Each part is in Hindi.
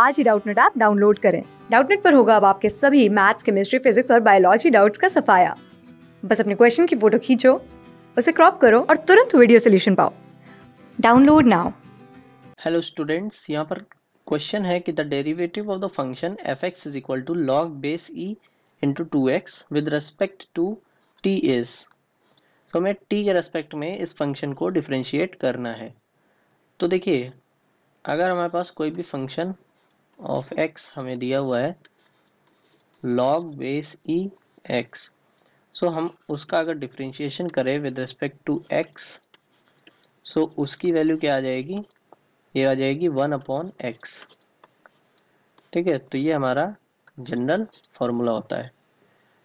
आज ही डाउटनेट ऐप डाउनलोड करें डाउटनेट पर होगा अब आपके सभी मैथ्स केमिस्ट्री फिजिक्स और बायोलॉजी डाउट्स का सफाया बस अपने क्वेश्चन की फोटो खींचो उसे क्रॉप करो और तुरंत वीडियो सोल्यूशन पाओ डाउनलोड नाउ हेलो स्टूडेंट्स यहाँ पर क्वेश्चन है कि the derivative of the function F X is equal to log base E into two X with respect to T is तो हमें टी के रेस्पेक्ट में इस फंक्शन को डिफ्रेंशिएट करना है तो देखिए अगर हमारे पास कोई भी फंक्शन ऑफ एक्स हमें दिया हुआ है log base E X so हम उसका अगर डिफ्रेंशिएशन करें with respect to X so उसकी वैल्यू क्या आ जाएगी ये आ जाएगी वन अपॉन एक्स ठीक है तो ये हमारा जनरल फॉर्मूला होता है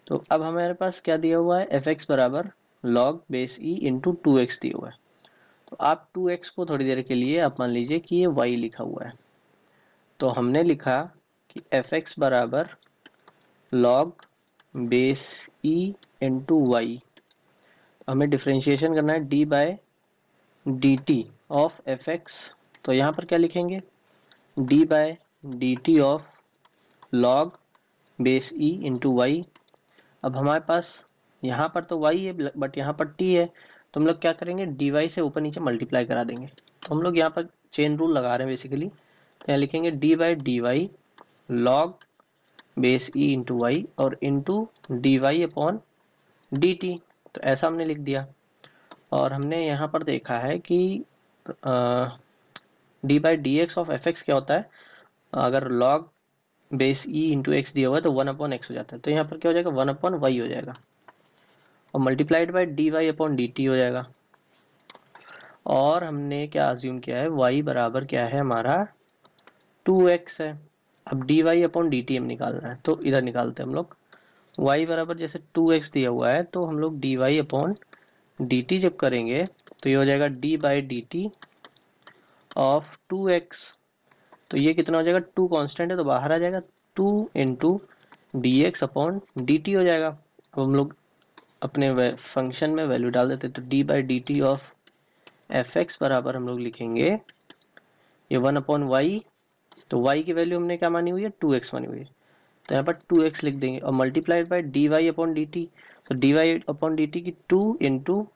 तो अब हमारे पास क्या दिया हुआ है एफ एक्स बराबर log base E into two X दिया हुआ है तो आप टू एक्स को थोड़ी देर के लिए आप मान लीजिए कि ये वाई लिखा हुआ है तो हमने लिखा कि एफ एक्स बराबर log base E into Y हमें डिफ्रेंशिएशन करना है D by D T of F X तो यहाँ पर क्या लिखेंगे D by D T of log base E into Y अब हमारे पास यहाँ पर तो वाई है बट यहाँ पर टी है तो हम लोग क्या करेंगे डी वाई से ऊपर नीचे मल्टीप्लाई करा देंगे तो हम लोग यहाँ पर चेन रूल लगा रहे हैं बेसिकली यहाँ लिखेंगे D by D Y log base E into Y और into D Y upon D T तो ऐसा हमने लिख दिया और हमने यहाँ पर देखा है कि D by D X of F X क्या होता है अगर log base E into X दिया हुआ है तो वन अपॉन एक्स हो जाता है तो यहाँ पर क्या हो जाएगा वन अपॉन वाई हो जाएगा और multiplied by D Y upon D T हो जाएगा और हमने क्या अज्यूम किया है वाई बराबर क्या है हमारा टू एक्स है अब D Y upon D T एम निकालना है तो इधर निकालते हैं हम लोग वाई बराबर जैसे टू एक्स दिया हुआ है तो हम लोग D Y upon D T जब करेंगे तो ये हो जाएगा D by D T of two X तो ये कितना हो जाएगा टू कॉन्स्टेंट है तो बाहर आ जाएगा two into D X upon D T हो जाएगा अब हम लोग अपने फंक्शन में वैल्यू डाल देते हैं तो D by D T of F X बराबर हम लोग लिखेंगे ये वन अपॉन वाई तो y की वैल्यू हमने क्या मानी हुई है टू एक्स मानी हुई है तो यहाँ पर टू एक्स लिख देंगे और multiplied by D Y upon D T तो D Y upon D T की two into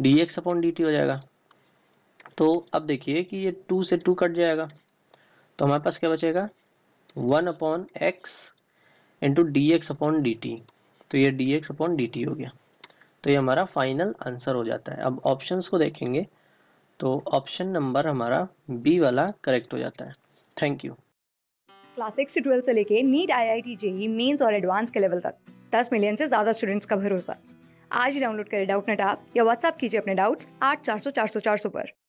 D X upon D T हो जाएगा तो अब देखिए कि ये टू से टू कट जाएगा तो हमारे पास क्या बचेगा one upon X into D X upon D T तो ये D X upon D T हो गया तो ये हमारा फाइनल आंसर हो जाता है अब ऑप्शंस को देखेंगे तो ऑप्शन नंबर हमारा बी वाला करेक्ट हो जाता है थैंक यू क्लास सिक्स से ट्वेल्थ से लेके NEET I I T JEE mains और एडवांस के लेवल तक दस मिलियन से ज़्यादा स्टूडेंट्स का भरोसा आज ही डाउनलोड करें डाउट नेट ऐप या व्हाट्सअप कीजिए अपने डाउट्स आठ चार सौ चार सौ चार सौ पर